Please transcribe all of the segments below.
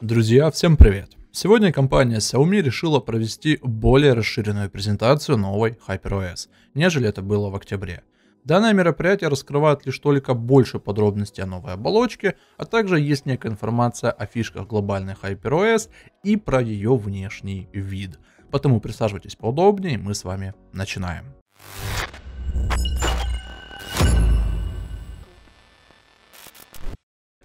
Друзья, всем привет! Сегодня компания Xiaomi решила провести более расширенную презентацию новой HyperOS, нежели это было в октябре. Данное мероприятие раскрывает лишь только больше подробностей о новой оболочке, а также есть некая информация о фишках глобальной HyperOS и про ее внешний вид. Поэтому присаживайтесь поудобнее, мы с вами начинаем.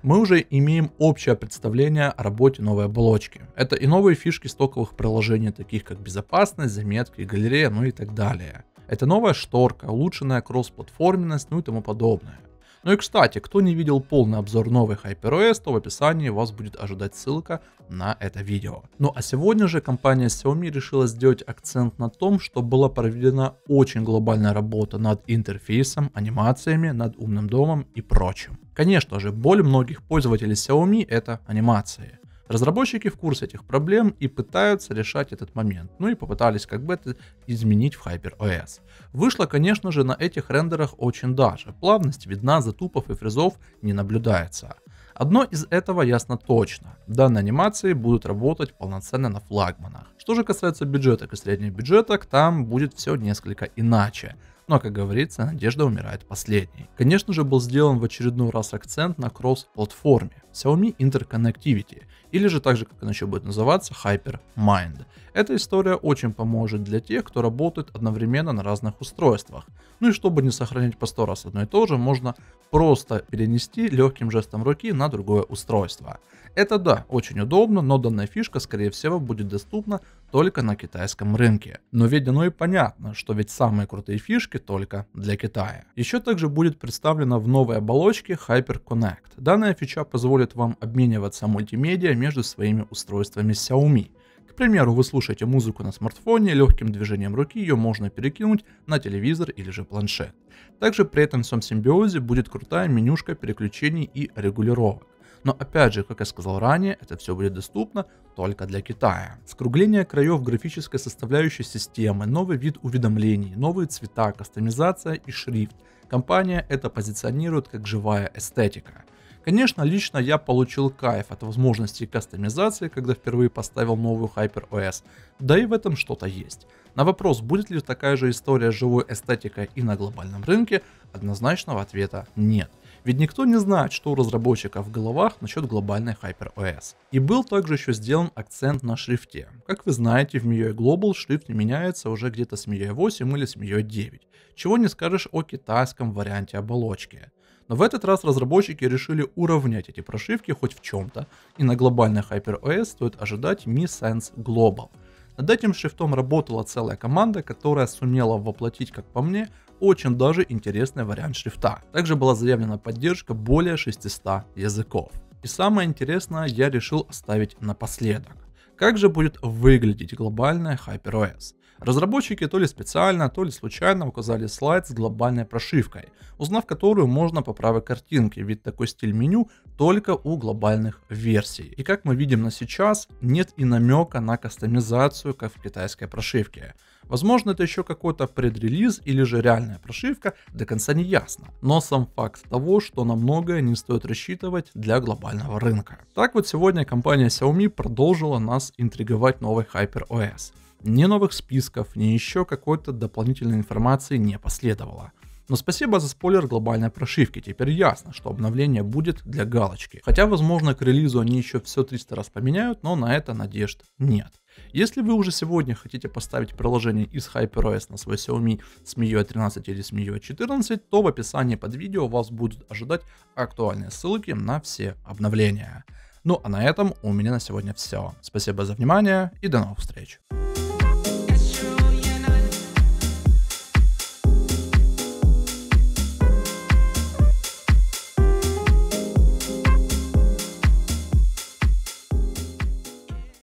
мы уже имеем общее представление о работе новой оболочки. Это и новые фишки стоковых приложений, таких как безопасность, заметки, галерея, ну и так далее. Это новая шторка, улучшенная кроссплатформенность, ну и тому подобное. Ну и кстати, кто не видел полный обзор новой HyperOS, то в описании вас будет ожидать ссылка на это видео. Ну а сегодня же компания Xiaomi решила сделать акцент на том, что была проведена очень глобальная работа над интерфейсом, анимациями, над умным домом и прочим. Конечно же, боль многих пользователей Xiaomi это анимации. Разработчики в курсе этих проблем и пытаются решать этот момент, ну и попытались как бы это изменить в HyperOS. Вышло, конечно же, на этих рендерах очень даже. Плавность видна, затупов и фрезов не наблюдается. Одно из этого ясно точно. Данные анимации будут работать полноценно на флагманах. Что же касается бюджеток и средних бюджеток, там будет все несколько иначе. Но, как говорится, надежда умирает последней. Конечно же, был сделан в очередной раз акцент на кросс-платформе Xiaomi Interconnectivity, или же так же, как она еще будет называться, HyperMind. Эта история очень поможет для тех, кто работает одновременно на разных устройствах. Ну и чтобы не сохранять по 100 раз одно и то же, можно просто перенести легким жестом руки на другое устройство. Это да, очень удобно, но данная фишка скорее всего будет доступна только на китайском рынке. Но ведь оно и понятно, что ведь самые крутые фишки только для Китая. Еще также будет представлена в новой оболочке Hyper Connect. Данная фича позволит вам обмениваться мультимедиа между своими устройствами Xiaomi. К примеру, вы слушаете музыку на смартфоне, легким движением руки ее можно перекинуть на телевизор или же планшет. Также при этом в своем симбиозе будет крутая менюшка переключений и регулировок. Но опять же, как я сказал ранее, это все будет доступно только для Китая. Скругление краев графической составляющей системы, новый вид уведомлений, новые цвета, кастомизация и шрифт. Компания это позиционирует как живая эстетика. Конечно, лично я получил кайф от возможности кастомизации, когда впервые поставил новую HyperOS, да и в этом что-то есть. На вопрос, будет ли такая же история с живой эстетикой и на глобальном рынке, однозначного ответа нет. Ведь никто не знает, что у разработчиков в головах насчет глобальной HyperOS. И был также еще сделан акцент на шрифте. Как вы знаете, в MIUI Global шрифт меняется уже где-то с MIUI 8 или с MIUI 9, чего не скажешь о китайском варианте оболочки. Но в этот раз разработчики решили уравнять эти прошивки хоть в чем-то, и на глобальной HyperOS стоит ожидать Mi Sense Global – над этим шрифтом работала целая команда, которая сумела воплотить, как по мне, очень даже интересный вариант шрифта. Также была заявлена поддержка более 600 языков. И самое интересное я решил оставить напоследок. Как же будет выглядеть глобальная HyperOS? Разработчики то ли специально, то ли случайно указали слайд с глобальной прошивкой, узнав которую можно по правой картинке, ведь такой стиль меню только у глобальных версий. И как мы видим на сейчас, нет и намека на кастомизацию, как в китайской прошивке. Возможно, это еще какой-то предрелиз или же реальная прошивка, до конца не ясно. Но сам факт того, что на многое не стоит рассчитывать для глобального рынка. Так вот сегодня компания Xiaomi продолжила нас интриговать новой HyperOS ни новых списков, ни еще какой-то дополнительной информации не последовало. Но спасибо за спойлер глобальной прошивки, теперь ясно, что обновление будет для галочки. Хотя, возможно, к релизу они еще все 300 раз поменяют, но на это надежд нет. Если вы уже сегодня хотите поставить приложение из HyperOS на свой Xiaomi с MIUI 13 или с MIUI 14, то в описании под видео вас будут ожидать актуальные ссылки на все обновления. Ну а на этом у меня на сегодня все. Спасибо за внимание и до новых встреч.